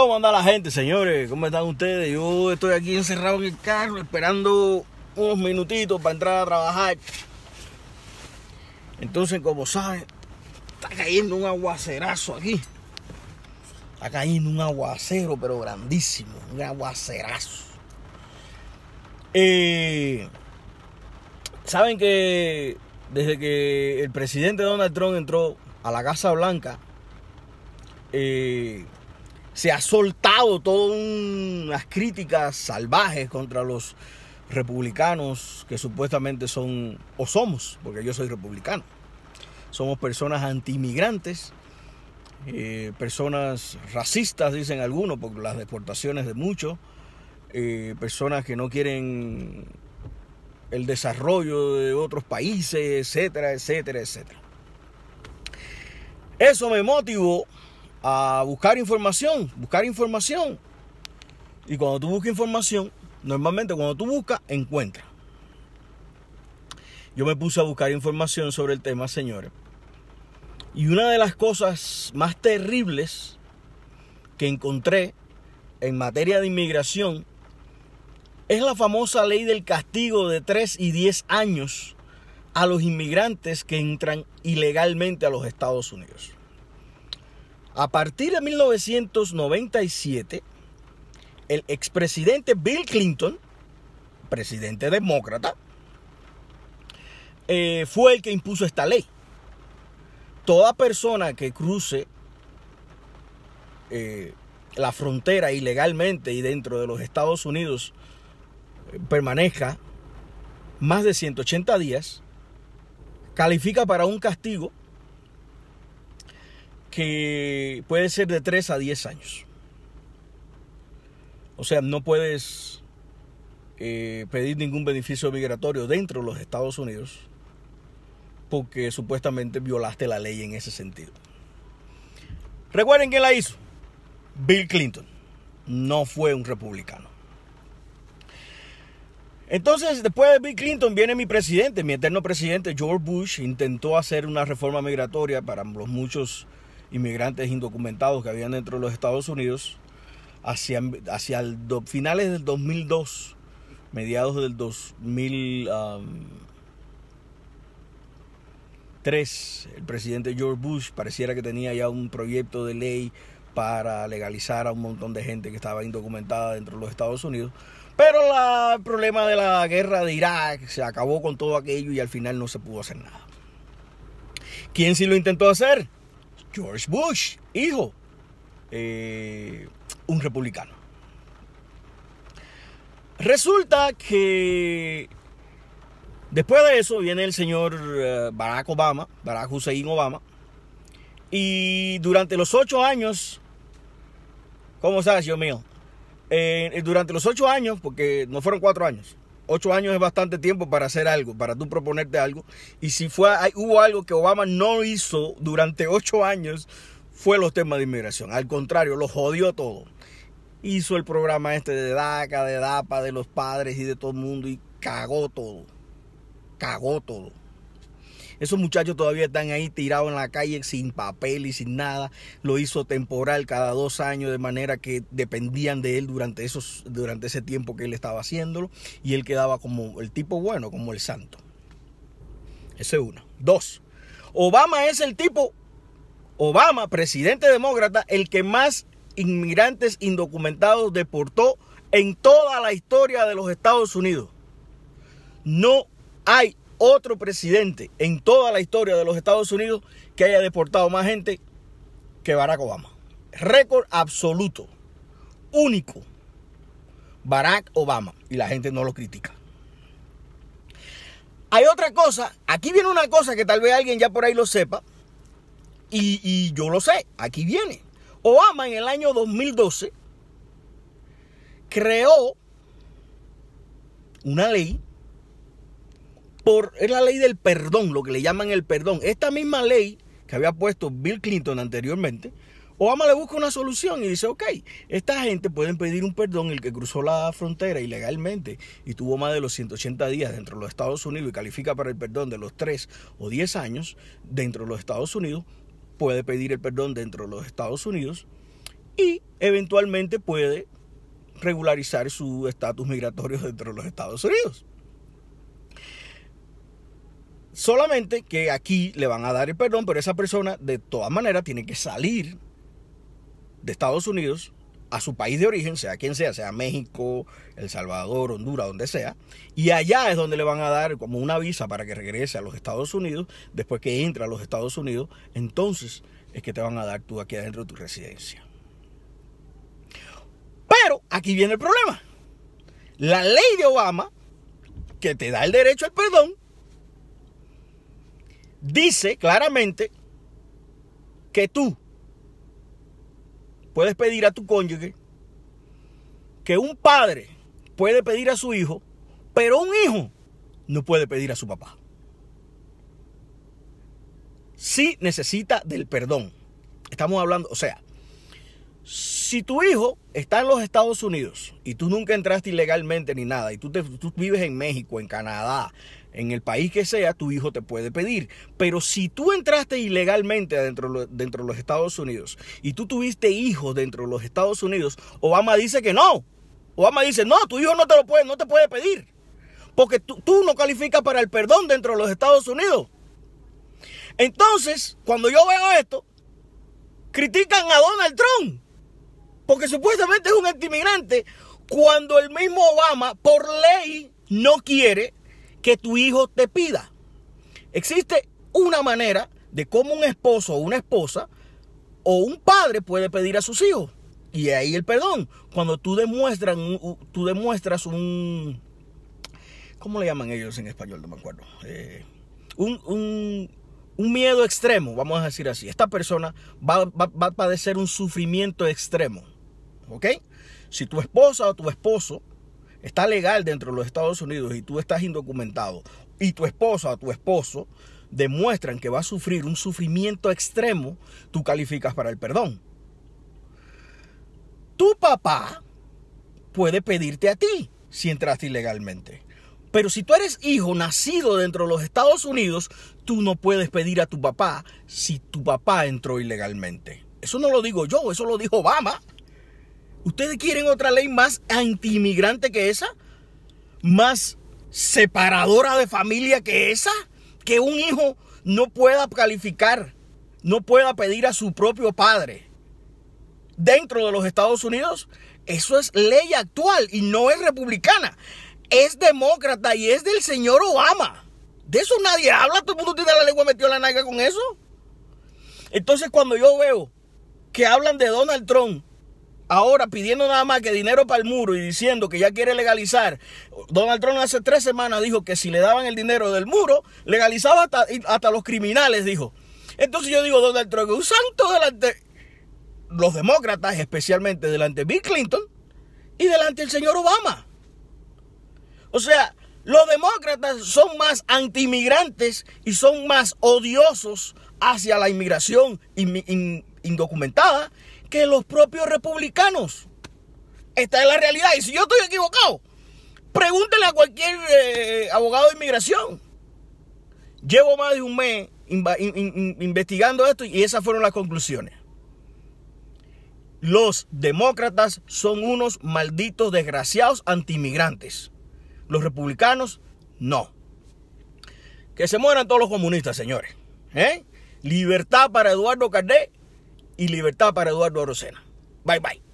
¿Cómo anda la gente, señores? ¿Cómo están ustedes? Yo estoy aquí encerrado en el carro esperando unos minutitos para entrar a trabajar. Entonces, como saben, está cayendo un aguacerazo aquí. Está cayendo un aguacero, pero grandísimo. Un aguacerazo. Eh, Saben que desde que el presidente Donald Trump entró a la Casa Blanca, eh, se ha soltado todas las críticas salvajes contra los republicanos que supuestamente son o somos, porque yo soy republicano. Somos personas antimigrantes, eh, personas racistas, dicen algunos, por las deportaciones de muchos, eh, personas que no quieren el desarrollo de otros países, etcétera, etcétera, etcétera. Eso me motivó a buscar información, buscar información. Y cuando tú buscas información, normalmente cuando tú buscas, encuentras. Yo me puse a buscar información sobre el tema, señores. Y una de las cosas más terribles que encontré en materia de inmigración es la famosa ley del castigo de 3 y 10 años a los inmigrantes que entran ilegalmente a los Estados Unidos. A partir de 1997, el expresidente Bill Clinton, presidente demócrata, eh, fue el que impuso esta ley. Toda persona que cruce eh, la frontera ilegalmente y dentro de los Estados Unidos eh, permanezca más de 180 días, califica para un castigo que puede ser de 3 a 10 años. O sea, no puedes eh, pedir ningún beneficio migratorio dentro de los Estados Unidos porque supuestamente violaste la ley en ese sentido. Recuerden quién la hizo. Bill Clinton. No fue un republicano. Entonces, después de Bill Clinton viene mi presidente, mi eterno presidente George Bush, intentó hacer una reforma migratoria para los muchos inmigrantes indocumentados que habían dentro de los Estados Unidos, hacia, hacia el finales del 2002, mediados del 2003, um, el presidente George Bush pareciera que tenía ya un proyecto de ley para legalizar a un montón de gente que estaba indocumentada dentro de los Estados Unidos. Pero el problema de la guerra de Irak se acabó con todo aquello y al final no se pudo hacer nada. ¿Quién sí lo intentó hacer? George Bush, hijo, eh, un republicano. Resulta que después de eso viene el señor eh, Barack Obama, Barack Hussein Obama, y durante los ocho años, ¿cómo sabes, Dios mío? Eh, durante los ocho años, porque no fueron cuatro años, Ocho años es bastante tiempo para hacer algo, para tú proponerte algo. Y si fue, hubo algo que Obama no hizo durante ocho años, fue los temas de inmigración. Al contrario, lo jodió todo. Hizo el programa este de DACA, de DAPA, de los padres y de todo el mundo y cagó todo. Cagó todo. Esos muchachos todavía están ahí tirados en la calle sin papel y sin nada. Lo hizo temporal cada dos años de manera que dependían de él durante, esos, durante ese tiempo que él estaba haciéndolo y él quedaba como el tipo bueno, como el santo. Ese es uno. Dos. Obama es el tipo, Obama, presidente demócrata, el que más inmigrantes indocumentados deportó en toda la historia de los Estados Unidos. No hay otro presidente en toda la historia de los Estados Unidos que haya deportado más gente que Barack Obama. Récord absoluto, único. Barack Obama. Y la gente no lo critica. Hay otra cosa, aquí viene una cosa que tal vez alguien ya por ahí lo sepa, y, y yo lo sé, aquí viene. Obama en el año 2012 creó una ley es la ley del perdón, lo que le llaman el perdón. Esta misma ley que había puesto Bill Clinton anteriormente, Obama le busca una solución y dice, ok, esta gente pueden pedir un perdón, el que cruzó la frontera ilegalmente y tuvo más de los 180 días dentro de los Estados Unidos y califica para el perdón de los 3 o 10 años dentro de los Estados Unidos, puede pedir el perdón dentro de los Estados Unidos y eventualmente puede regularizar su estatus migratorio dentro de los Estados Unidos. Solamente que aquí le van a dar el perdón, pero esa persona de todas maneras tiene que salir de Estados Unidos a su país de origen, sea quien sea, sea México, El Salvador, Honduras, donde sea, y allá es donde le van a dar como una visa para que regrese a los Estados Unidos, después que entra a los Estados Unidos, entonces es que te van a dar tú aquí adentro de tu residencia. Pero aquí viene el problema. La ley de Obama, que te da el derecho al perdón, dice claramente que tú puedes pedir a tu cónyuge, que un padre puede pedir a su hijo, pero un hijo no puede pedir a su papá. Si necesita del perdón. Estamos hablando, o sea, si tu hijo está en los Estados Unidos y tú nunca entraste ilegalmente ni nada, y tú, te, vives en México, en Canadá, en el país que sea, tu hijo te puede pedir. Pero si tú entraste ilegalmente dentro, dentro de los Estados Unidos y tú tuviste hijos dentro de los Estados Unidos, Obama dice que no. Obama dice, no, tu hijo no te lo puede, no te puede pedir. Porque tú, no calificas para el perdón dentro de los Estados Unidos. Entonces, cuando yo veo esto, critican a Donald Trump. Porque supuestamente es un antimigrante cuando el mismo Obama, por ley, no quiere que tu hijo te pida. Existe una manera de cómo un esposo o una esposa o un padre puede pedir a sus hijos. Y ahí el perdón. Cuando tú demuestras, tú demuestras un... ¿Cómo le llaman ellos en español? No me acuerdo. Eh, un, miedo extremo, vamos a decir así. Esta persona va, va a padecer un sufrimiento extremo. ¿Ok? Si tu esposa o tu esposo está legal dentro de los Estados Unidos y tú estás indocumentado y tu esposa o tu esposo demuestran que va a sufrir un sufrimiento extremo, tú calificas para el perdón. Tu papá puede pedirte a ti si entraste ilegalmente. Pero si tú eres hijo nacido dentro de los Estados Unidos, tú no puedes pedir a tu papá si tu papá entró ilegalmente. Eso no lo digo yo, eso lo dijo Obama. ¿Ustedes quieren otra ley más antimigrante que esa? ¿Más separadora de familia que esa? Que un hijo no pueda calificar, no pueda pedir a su propio padre dentro de los Estados Unidos. Eso es ley actual y no es republicana. Es demócrata y es del señor Obama. De eso nadie habla, todo el mundo tiene la lengua metida en la nalga con eso. Entonces cuando yo veo que hablan de Donald Trump ahora pidiendo nada más que dinero para el muro y diciendo que ya quiere legalizar. Donald Trump hace tres semanas dijo que si le daban el dinero del muro, legalizaba hasta, los criminales, dijo. Entonces yo digo, Donald Trump, un santo delante los demócratas, especialmente delante de Bill Clinton y delante del señor Obama. O sea, los demócratas son más antimigrantes y son más odiosos hacia la inmigración indocumentada que los propios republicanos. Esta es la realidad. Y si yo estoy equivocado, pregúntele a cualquier eh, abogado de inmigración. Llevo más de un mes investigando esto y esas fueron las conclusiones. Los demócratas son unos malditos desgraciados antimigrantes Los republicanos no. Que se mueran todos los comunistas, señores. ¿eh? Libertad para Eduardo Cardet y libertad para Eduardo Rosena. Bye bye.